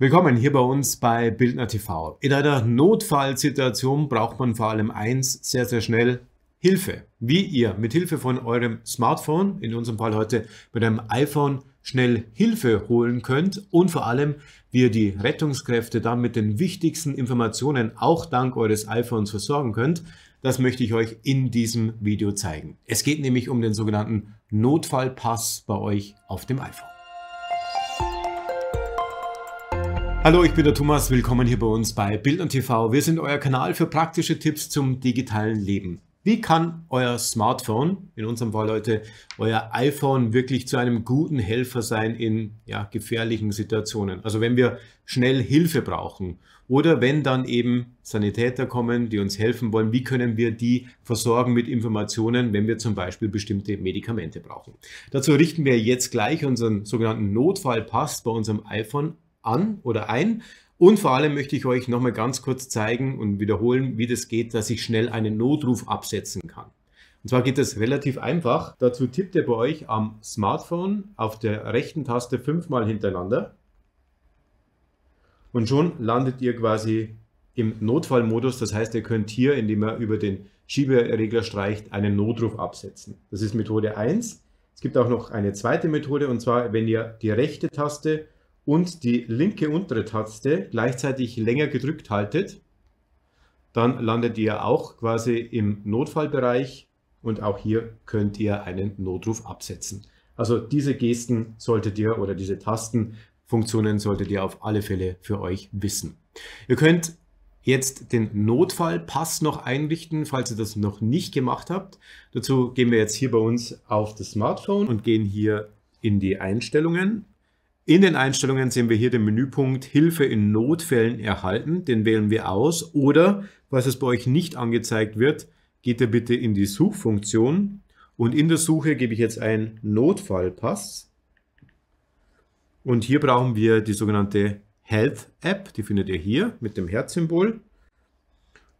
Willkommen hier bei uns bei Bildner TV. In einer Notfallsituation braucht man vor allem eins sehr, sehr schnell. Hilfe, wie ihr mit Hilfe von eurem Smartphone, in unserem Fall heute mit einem iPhone, schnell Hilfe holen könnt und vor allem, wie ihr die Rettungskräfte dann mit den wichtigsten Informationen auch dank eures iPhones versorgen könnt, das möchte ich euch in diesem Video zeigen. Es geht nämlich um den sogenannten Notfallpass bei euch auf dem iPhone. Hallo, ich bin der Thomas, willkommen hier bei uns bei Bild und TV. Wir sind euer Kanal für praktische Tipps zum digitalen Leben. Wie kann euer Smartphone, in unserem Fall heute euer iPhone, wirklich zu einem guten Helfer sein in ja, gefährlichen Situationen? Also wenn wir schnell Hilfe brauchen oder wenn dann eben Sanitäter kommen, die uns helfen wollen, wie können wir die versorgen mit Informationen, wenn wir zum Beispiel bestimmte Medikamente brauchen? Dazu richten wir jetzt gleich unseren sogenannten Notfallpass bei unserem iPhone an oder ein. Und vor allem möchte ich euch nochmal ganz kurz zeigen und wiederholen, wie das geht, dass ich schnell einen Notruf absetzen kann. Und zwar geht das relativ einfach. Dazu tippt ihr bei euch am Smartphone auf der rechten Taste fünfmal hintereinander. Und schon landet ihr quasi im Notfallmodus. Das heißt, ihr könnt hier, indem ihr über den Schieberegler streicht, einen Notruf absetzen. Das ist Methode 1. Es gibt auch noch eine zweite Methode und zwar, wenn ihr die rechte Taste und die linke untere Taste gleichzeitig länger gedrückt haltet, dann landet ihr auch quasi im Notfallbereich und auch hier könnt ihr einen Notruf absetzen. Also diese Gesten solltet ihr oder diese Tastenfunktionen solltet ihr auf alle Fälle für euch wissen. Ihr könnt jetzt den Notfallpass noch einrichten, falls ihr das noch nicht gemacht habt. Dazu gehen wir jetzt hier bei uns auf das Smartphone und gehen hier in die Einstellungen in den Einstellungen sehen wir hier den Menüpunkt Hilfe in Notfällen erhalten. Den wählen wir aus oder, was es bei euch nicht angezeigt wird, geht ihr bitte in die Suchfunktion und in der Suche gebe ich jetzt ein Notfallpass. Und hier brauchen wir die sogenannte Health App, die findet ihr hier mit dem Herzsymbol.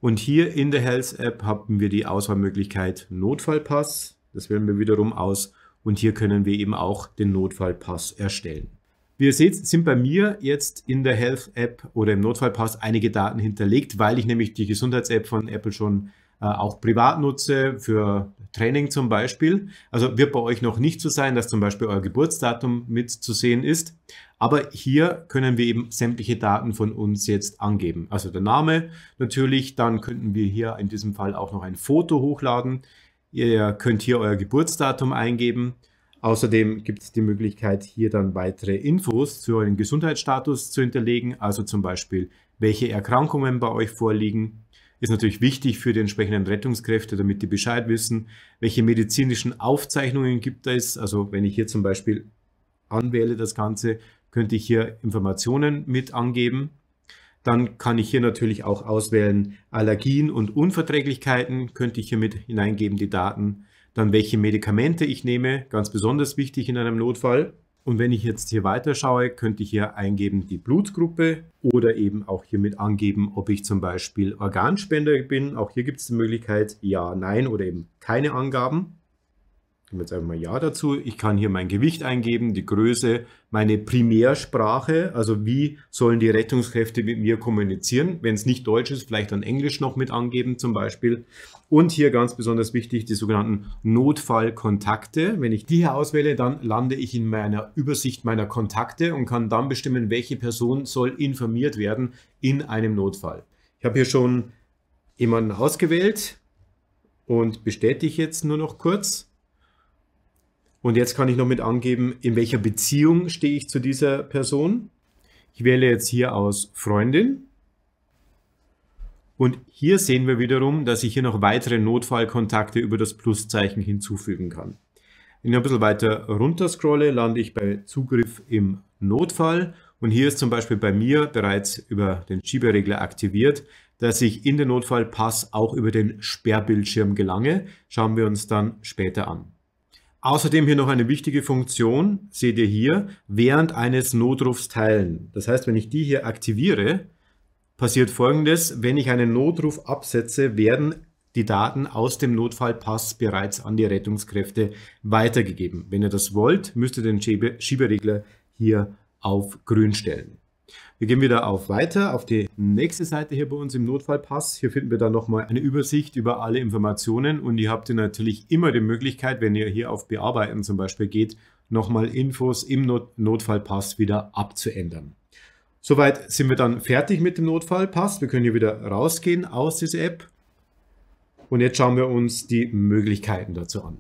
Und hier in der Health App haben wir die Auswahlmöglichkeit Notfallpass. Das wählen wir wiederum aus und hier können wir eben auch den Notfallpass erstellen. Wie ihr seht, sind bei mir jetzt in der Health App oder im Notfallpass einige Daten hinterlegt, weil ich nämlich die Gesundheits-App von Apple schon äh, auch privat nutze, für Training zum Beispiel. Also wird bei euch noch nicht so sein, dass zum Beispiel euer Geburtsdatum mit zu sehen ist. Aber hier können wir eben sämtliche Daten von uns jetzt angeben. Also der Name natürlich, dann könnten wir hier in diesem Fall auch noch ein Foto hochladen. Ihr könnt hier euer Geburtsdatum eingeben Außerdem gibt es die Möglichkeit, hier dann weitere Infos zu euren Gesundheitsstatus zu hinterlegen, also zum Beispiel, welche Erkrankungen bei euch vorliegen. Ist natürlich wichtig für die entsprechenden Rettungskräfte, damit die Bescheid wissen, welche medizinischen Aufzeichnungen gibt es. Also wenn ich hier zum Beispiel anwähle das Ganze, könnte ich hier Informationen mit angeben. Dann kann ich hier natürlich auch auswählen Allergien und Unverträglichkeiten, könnte ich hier mit hineingeben, die Daten dann welche Medikamente ich nehme, ganz besonders wichtig in einem Notfall. Und wenn ich jetzt hier weiterschaue, könnte ich hier eingeben die Blutgruppe oder eben auch hiermit angeben, ob ich zum Beispiel Organspender bin. Auch hier gibt es die Möglichkeit Ja, Nein oder eben keine Angaben. Nehmen jetzt einfach mal Ja dazu. Ich kann hier mein Gewicht eingeben, die Größe, meine Primärsprache, also wie sollen die Rettungskräfte mit mir kommunizieren. Wenn es nicht Deutsch ist, vielleicht dann Englisch noch mit angeben zum Beispiel. Und hier ganz besonders wichtig, die sogenannten Notfallkontakte. Wenn ich die hier auswähle, dann lande ich in meiner Übersicht meiner Kontakte und kann dann bestimmen, welche Person soll informiert werden in einem Notfall. Ich habe hier schon jemanden ausgewählt und bestätige jetzt nur noch kurz. Und jetzt kann ich noch mit angeben, in welcher Beziehung stehe ich zu dieser Person. Ich wähle jetzt hier aus Freundin. Und hier sehen wir wiederum, dass ich hier noch weitere Notfallkontakte über das Pluszeichen hinzufügen kann. Wenn ich ein bisschen weiter runter scrolle, lande ich bei Zugriff im Notfall. Und hier ist zum Beispiel bei mir bereits über den Schieberegler aktiviert, dass ich in den Notfallpass auch über den Sperrbildschirm gelange. Schauen wir uns dann später an. Außerdem hier noch eine wichtige Funktion, seht ihr hier, während eines Notrufs teilen. Das heißt, wenn ich die hier aktiviere, passiert folgendes, wenn ich einen Notruf absetze, werden die Daten aus dem Notfallpass bereits an die Rettungskräfte weitergegeben. Wenn ihr das wollt, müsst ihr den Schieberegler hier auf grün stellen. Wir gehen wieder auf Weiter, auf die nächste Seite hier bei uns im Notfallpass. Hier finden wir dann nochmal eine Übersicht über alle Informationen und ihr habt natürlich immer die Möglichkeit, wenn ihr hier auf Bearbeiten zum Beispiel geht, nochmal Infos im Not Notfallpass wieder abzuändern. Soweit sind wir dann fertig mit dem Notfallpass. Wir können hier wieder rausgehen aus dieser App. Und jetzt schauen wir uns die Möglichkeiten dazu an.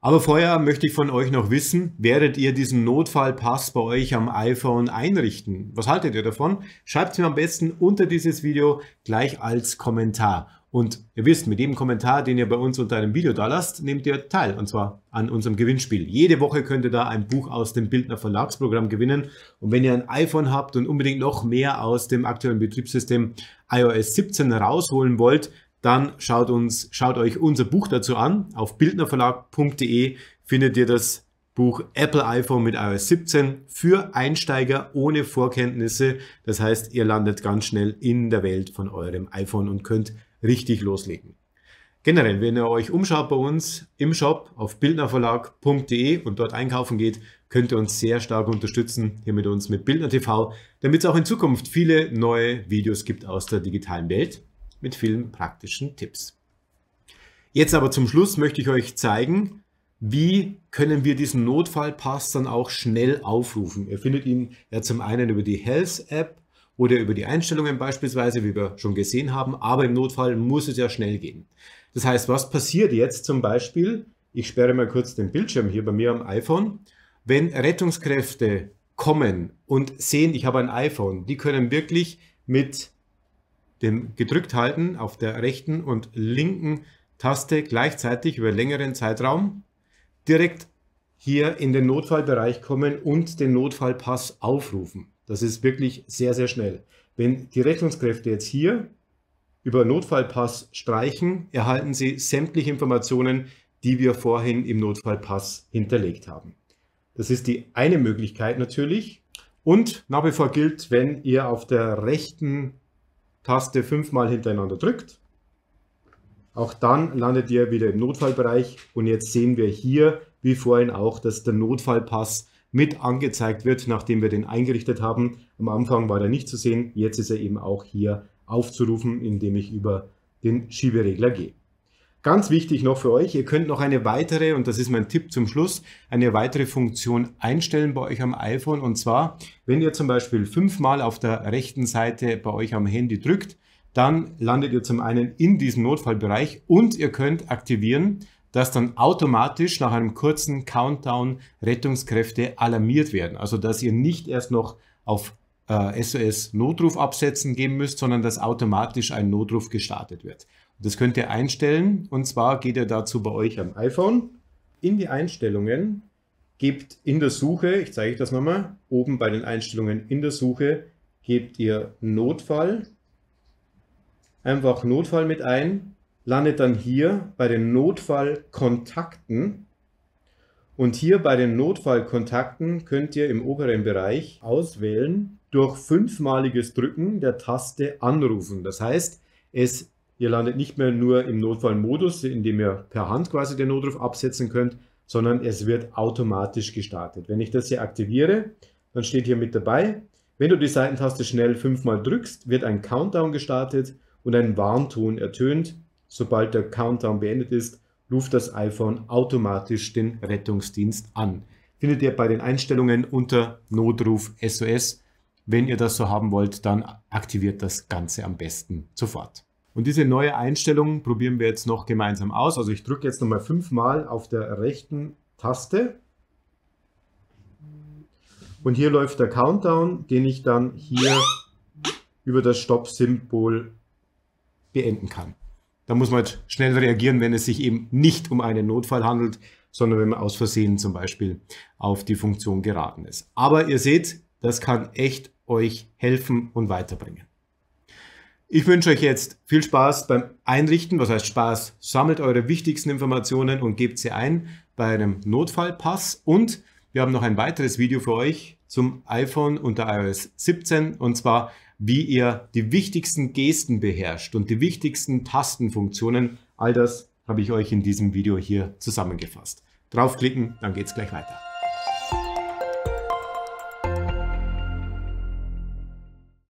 Aber vorher möchte ich von euch noch wissen, werdet ihr diesen Notfallpass bei euch am iPhone einrichten? Was haltet ihr davon? Schreibt es mir am besten unter dieses Video gleich als Kommentar. Und ihr wisst, mit jedem Kommentar, den ihr bei uns unter einem Video da lasst, nehmt ihr teil. Und zwar an unserem Gewinnspiel. Jede Woche könnt ihr da ein Buch aus dem Bildner Verlagsprogramm gewinnen. Und wenn ihr ein iPhone habt und unbedingt noch mehr aus dem aktuellen Betriebssystem iOS 17 rausholen wollt, dann schaut, uns, schaut euch unser Buch dazu an. Auf bildnerverlag.de findet ihr das Buch Apple iPhone mit iOS 17 für Einsteiger ohne Vorkenntnisse. Das heißt, ihr landet ganz schnell in der Welt von eurem iPhone und könnt richtig loslegen. Generell, wenn ihr euch umschaut bei uns im Shop auf bildnerverlag.de und dort einkaufen geht, könnt ihr uns sehr stark unterstützen, hier mit uns mit Bildner TV, damit es auch in Zukunft viele neue Videos gibt aus der digitalen Welt mit vielen praktischen Tipps. Jetzt aber zum Schluss möchte ich euch zeigen, wie können wir diesen Notfallpass dann auch schnell aufrufen. Ihr findet ihn ja zum einen über die Health App oder über die Einstellungen beispielsweise, wie wir schon gesehen haben, aber im Notfall muss es ja schnell gehen. Das heißt, was passiert jetzt zum Beispiel? Ich sperre mal kurz den Bildschirm hier bei mir am iPhone. Wenn Rettungskräfte kommen und sehen, ich habe ein iPhone, die können wirklich mit dem gedrückt halten auf der rechten und linken Taste gleichzeitig über längeren Zeitraum direkt hier in den Notfallbereich kommen und den Notfallpass aufrufen. Das ist wirklich sehr, sehr schnell. Wenn die Rechnungskräfte jetzt hier über Notfallpass streichen, erhalten sie sämtliche Informationen, die wir vorhin im Notfallpass hinterlegt haben. Das ist die eine Möglichkeit natürlich. Und nach wie vor gilt, wenn ihr auf der rechten Taste fünfmal hintereinander drückt. Auch dann landet ihr wieder im Notfallbereich und jetzt sehen wir hier, wie vorhin auch, dass der Notfallpass mit angezeigt wird, nachdem wir den eingerichtet haben. Am Anfang war er nicht zu sehen, jetzt ist er eben auch hier aufzurufen, indem ich über den Schieberegler gehe. Ganz wichtig noch für euch, ihr könnt noch eine weitere, und das ist mein Tipp zum Schluss, eine weitere Funktion einstellen bei euch am iPhone. Und zwar, wenn ihr zum Beispiel fünfmal auf der rechten Seite bei euch am Handy drückt, dann landet ihr zum einen in diesem Notfallbereich und ihr könnt aktivieren, dass dann automatisch nach einem kurzen Countdown Rettungskräfte alarmiert werden. Also dass ihr nicht erst noch auf äh, SOS Notruf absetzen geben müsst, sondern dass automatisch ein Notruf gestartet wird. Das könnt ihr einstellen und zwar geht ihr dazu bei euch am iPhone in die Einstellungen, gebt in der Suche, ich zeige euch das nochmal, oben bei den Einstellungen in der Suche gebt ihr Notfall, einfach Notfall mit ein, landet dann hier bei den Notfallkontakten und hier bei den Notfallkontakten könnt ihr im oberen Bereich auswählen durch fünfmaliges Drücken der Taste anrufen. Das heißt, es Ihr landet nicht mehr nur im Notfallmodus, in dem ihr per Hand quasi den Notruf absetzen könnt, sondern es wird automatisch gestartet. Wenn ich das hier aktiviere, dann steht hier mit dabei, wenn du die Seitentaste schnell fünfmal drückst, wird ein Countdown gestartet und ein Warnton ertönt. Sobald der Countdown beendet ist, ruft das iPhone automatisch den Rettungsdienst an. Findet ihr bei den Einstellungen unter Notruf SOS. Wenn ihr das so haben wollt, dann aktiviert das Ganze am besten sofort. Und diese neue Einstellung probieren wir jetzt noch gemeinsam aus. Also ich drücke jetzt nochmal fünfmal auf der rechten Taste. Und hier läuft der Countdown, den ich dann hier über das Stopp-Symbol beenden kann. Da muss man jetzt halt schnell reagieren, wenn es sich eben nicht um einen Notfall handelt, sondern wenn man aus Versehen zum Beispiel auf die Funktion geraten ist. Aber ihr seht, das kann echt euch helfen und weiterbringen. Ich wünsche euch jetzt viel Spaß beim Einrichten. Was heißt Spaß? Sammelt eure wichtigsten Informationen und gebt sie ein bei einem Notfallpass. Und wir haben noch ein weiteres Video für euch zum iPhone unter iOS 17 und zwar, wie ihr die wichtigsten Gesten beherrscht und die wichtigsten Tastenfunktionen. All das habe ich euch in diesem Video hier zusammengefasst. Draufklicken, dann geht's gleich weiter.